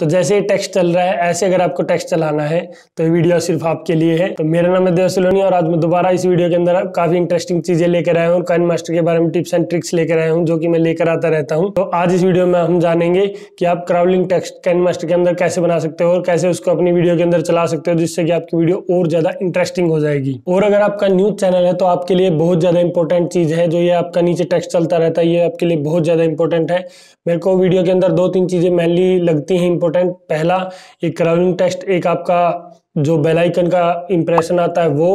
तो जैसे ही टेक्स्ट चल रहा है ऐसे अगर आपको टेक्स्ट चलाना है तो वीडियो सिर्फ आपके लिए है तो मेरा नाम है देव सिलोनी और आज मैं दोबारा इस वीडियो के अंदर काफी इंटरेस्टिंग चीजें लेकर आया हूँ काइन मास्टर के बारे में टिप्स एंड ट्रिक्स लेकर आया हूँ जो कि मैं लेकर आता रहता हूँ तो आज इस वीडियो में हम जानेंगे कि आप क्राउलिंग टेक्स्ट कैन मास्टर के अंदर कैसे बना सकते हो और कैसे उसको अपनी वीडियो के अंदर चला सकते हो जिससे कि आपकी वीडियो और ज्यादा इंटरेस्टिंग हो जाएगी और अगर आपका न्यूज चैनल है तो आपके लिए बहुत ज्यादा इंपॉर्टेंट चीज है जो ये आपका नीचे टेक्स्ट चलता रहता है ये आपके लिए बहुत ज्यादा इंपॉर्टेंट है मेरे को वीडियो के अंदर दो तीन चीजें मेनली लगती है इंपॉर्टेंट पहला एक क्राउनिंग टेस्ट एक आपका जो बेल हम्म। आइकन का इम्प्रेशन आता है वो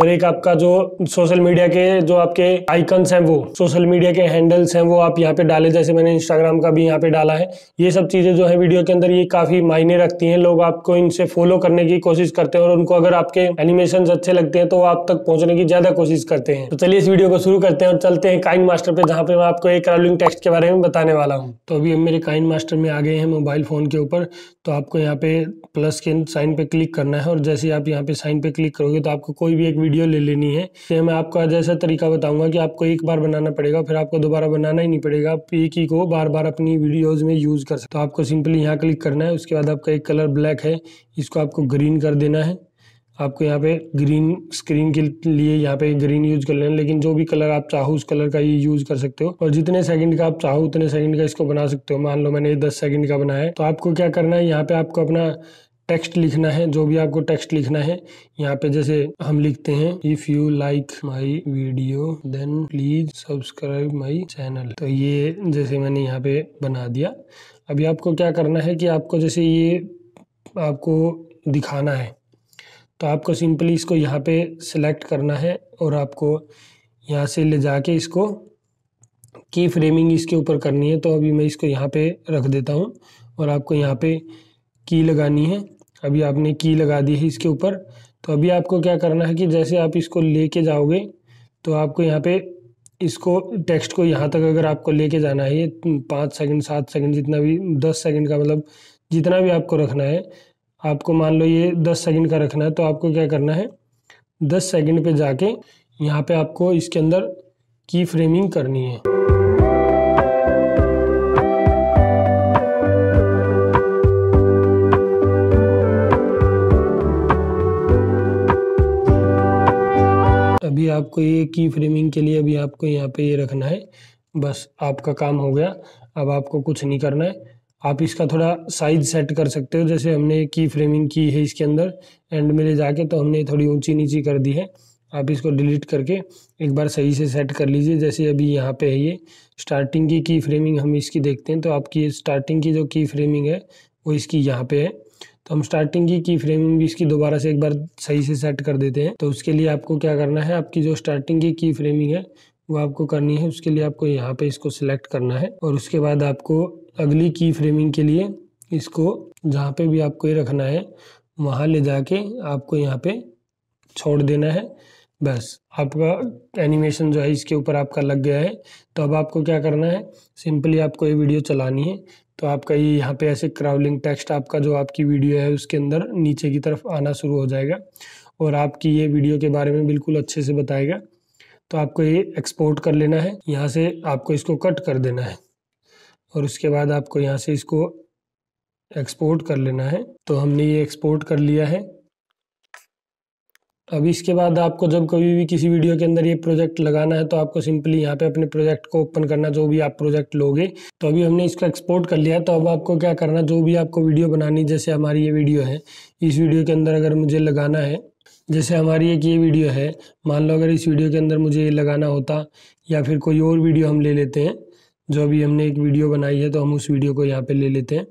और एक आपका जो सोशल मीडिया के जो आपके आइकन्स हैं वो सोशल मीडिया के हैंडल्स हैं वो आप यहाँ पे डाले जैसे मैंने इंस्टाग्राम का भी यहाँ पे डाला है ये सब चीज़ें जो है वीडियो के अंदर ये काफ़ी मायने रखती हैं लोग आपको इनसे फॉलो करने की कोशिश करते हैं और उनको अगर आपके एनिमेशन अच्छे लगते हैं तो आप तक पहुँचने की ज़्यादा कोशिश करते हैं तो चलिए इस वीडियो को शुरू करते हैं और चलते हैं काइन मास्टर पर जहाँ पर मैं आपको एक क्राउलिंग टेक्स्ट के बारे में बताने वाला हूँ तो अभी हम मेरे काइन मास्टर में आ गए हैं मोबाइल फ़ोन के ऊपर तो आपको यहाँ पे प्लस के साइन पर क्लिक करना है करना है और जैसे आप यहाँ पे साइन पे क्लिक करोगे तो आपको कोई भी एक वीडियो ले लेनी है तो मैं आपको आज ऐसा तरीका बताऊंगा कि आपको एक बार बनाना पड़ेगा फिर आपको दोबारा बनाना ही नहीं पड़ेगा आप एक ही को बार बार अपनी वीडियोज़ में यूज़ कर सकते तो आपको सिंपली यहाँ क्लिक करना है उसके बाद आपका एक कलर ब्लैक है इसको आपको ग्रीन कर देना है आपको यहाँ पे ग्रीन स्क्रीन के लिए यहाँ पे ग्रीन यूज कर लेना लेकिन जो भी कलर आप चाहो उस कलर का ये यूज कर सकते हो और जितने सेकंड का आप चाहो उतने सेकंड का इसको बना सकते हो मान लो मैंने ये दस सेकंड का बनाया है तो आपको क्या करना है यहाँ पे आपको अपना टेक्स्ट लिखना है जो भी आपको टेक्स्ट लिखना है यहाँ पे जैसे हम लिखते हैं if you like my video then please subscribe my channel तो ये जैसे मैंने यहाँ पे बना दिया अभी आपको क्या करना है कि आपको जैसे ये आपको दिखाना है तो आपको सिंपली इसको यहाँ पे सिलेक्ट करना है और आपको यहाँ से ले जाके इसको की फ्रेमिंग इसके ऊपर करनी है तो अभी मैं इसको यहाँ पे रख देता हूँ और आपको यहाँ पे की लगानी है अभी आपने की लगा दी है इसके ऊपर तो अभी आपको क्या करना है कि जैसे आप इसको लेके जाओगे तो आपको यहाँ पे इसको टेक्स्ट को यहाँ तक अगर आपको लेके जाना है ये पाँच सेकंड सात सेकंड जितना भी दस सेकंड का मतलब जितना भी आपको रखना है आपको मान लो ये दस सेकंड का रखना है तो आपको क्या करना है दस सेकंड पे जाके यहाँ पे आपको इसके अंदर की फ्रेमिंग करनी है आपको ये की फ्रेमिंग के लिए अभी आपको यहाँ पे ये रखना है बस आपका काम हो गया अब आपको कुछ नहीं करना है आप इसका थोड़ा साइज सेट कर सकते हो जैसे हमने की फ्रेमिंग की है इसके अंदर एंड में ले जाके तो हमने थोड़ी ऊंची नीची कर दी है आप इसको डिलीट करके एक बार सही से सेट कर लीजिए जैसे अभी यहाँ पे है ये स्टार्टिंग की की फ्रेमिंग हम इसकी देखते हैं तो आपकी स्टार्टिंग की जो की फ्रेमिंग है वो इसकी यहाँ पे है तो हम स्टार्टिंग की की फ्रेमिंग भी इसकी दोबारा से एक बार सही से सेट कर देते हैं तो उसके लिए आपको क्या करना है आपकी जो स्टार्टिंग की की फ्रेमिंग है वो आपको करनी है उसके लिए आपको यहाँ पे इसको सिलेक्ट करना है और उसके बाद आपको अगली की फ्रेमिंग के लिए इसको जहाँ पे भी आपको ये रखना है वहाँ ले जाके आपको यहाँ पे छोड़ देना है बस आपका एनिमेशन जो है इसके ऊपर आपका लग गया है तो अब आपको क्या करना है सिंपली आपको ये वीडियो चलानी है तो आपका ये यहाँ पे ऐसे क्राउलिंग टेक्स्ट आपका जो आपकी वीडियो है उसके अंदर नीचे की तरफ आना शुरू हो जाएगा और आपकी ये वीडियो के बारे में बिल्कुल अच्छे से बताएगा तो आपको ये एक्सपोर्ट कर लेना है यहाँ से आपको इसको कट कर देना है और उसके बाद आपको यहाँ से इसको एक्सपोर्ट कर लेना है तो हमने ये एक्सपोर्ट कर लिया है अब इसके बाद आपको जब कभी भी किसी वीडियो के अंदर ये प्रोजेक्ट लगाना है तो आपको सिंपली यहाँ पे अपने प्रोजेक्ट को ओपन करना जो भी आप प्रोजेक्ट लोगे तो अभी हमने इसका एक्सपोर्ट कर लिया तो अब आपको क्या करना जो भी आपको वीडियो बनानी जैसे हमारी ये वीडियो है इस वीडियो के अंदर अगर मुझे लगाना है जैसे हमारी एक ये वीडियो है मान लो अगर इस वीडियो के अंदर मुझे ये लगाना होता या फिर कोई और वीडियो हम ले लेते हैं जो अभी हमने एक वीडियो बनाई है तो हम उस वीडियो को यहाँ पर ले लेते हैं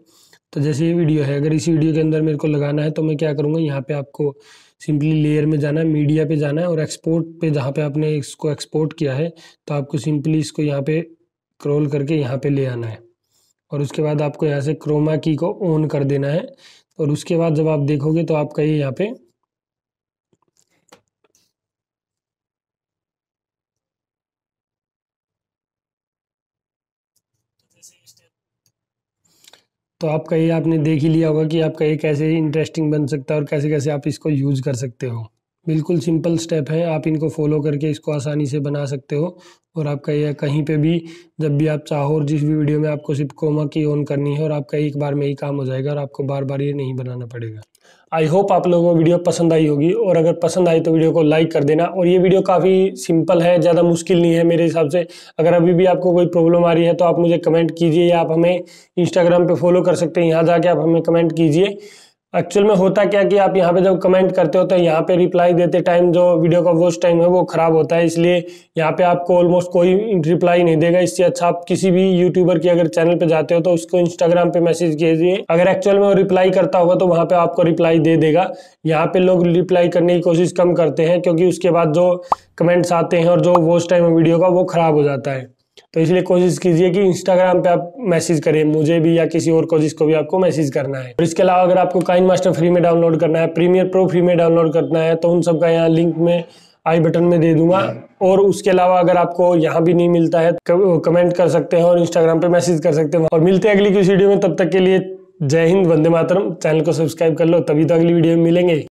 तो जैसे ये वीडियो है अगर इस वीडियो के अंदर मेरे को लगाना है तो मैं क्या करूँगा यहाँ पर आपको सिंपली लेयर में जाना है मीडिया पे जाना है और एक्सपोर्ट पे जहाँ पे आपने इसको एक्सपोर्ट किया है तो आपको सिंपली इसको यहाँ पे क्रोल करके यहाँ पे ले आना है और उसके बाद आपको यहाँ से क्रोमा की को ऑन कर देना है और उसके बाद जब आप देखोगे तो आपका ये यहाँ पे तो आपका ये आपने देख ही लिया होगा कि आपका ये कैसे इंटरेस्टिंग बन सकता है और कैसे कैसे आप इसको यूज़ कर सकते हो बिल्कुल सिंपल स्टेप है आप इनको फॉलो करके इसको आसानी से बना सकते हो और आपका ये कहीं पे भी जब भी आप चाहो और जिस भी वीडियो में आपको सिर्फ कोमा की ऑन करनी है और आपका एक बार में ही काम हो जाएगा और आपको बार बार ये नहीं बनाना पड़ेगा आई होप आप लोगों को वीडियो पसंद आई होगी और अगर पसंद आई तो वीडियो को लाइक कर देना और ये वीडियो काफ़ी सिंपल है ज़्यादा मुश्किल नहीं है मेरे हिसाब से अगर अभी भी आपको कोई प्रॉब्लम आ रही है तो आप मुझे कमेंट कीजिए या आप हमें इंस्टाग्राम पर फॉलो कर सकते हैं यहाँ जाके आप हमें कमेंट कीजिए एक्चुअल में होता क्या कि आप यहाँ पे जब कमेंट करते हो तो यहाँ पे रिप्लाई देते टाइम जो वीडियो का वोस्ट टाइम है वो ख़राब होता है इसलिए यहाँ पे आपको ऑलमोस्ट कोई रिप्लाई नहीं देगा इससे अच्छा आप किसी भी यूट्यूबर की अगर चैनल पे जाते हो तो उसको इंस्टाग्राम पे मैसेज कीजिए अगर एक्चुअल में वो रिप्लाई करता होगा तो वहाँ पर आपको रिप्लाई दे देगा यहाँ पर लोग रिप्लाई करने की कोशिश कम करते हैं क्योंकि उसके बाद जो कमेंट्स आते हैं और जो वोस्ट टाइम है वीडियो का वो ख़राब हो जाता है तो इसलिए कोशिश कीजिए कि इंस्टाग्राम पे आप मैसेज करें मुझे भी या किसी और को जिसको भी आपको मैसेज करना है और इसके अलावा अगर आपको काइन मास्टर फ्री में डाउनलोड करना है प्रीमियर प्रो फ्री में डाउनलोड करना है तो उन सब का यहाँ लिंक में आई बटन में दे दूंगा हम्म। और उसके अलावा अगर आपको यहाँ भी नहीं मिलता है तो कमेंट कर सकते हैं और इंस्टाग्राम पे मैसेज कर सकते हैं और मिलते हैं अगली किसी वीडियो में तब तक के लिए जय हिंद वंदे मातरम चैनल को सब्सक्राइब कर लो तभी तो अगली वीडियो में मिलेंगे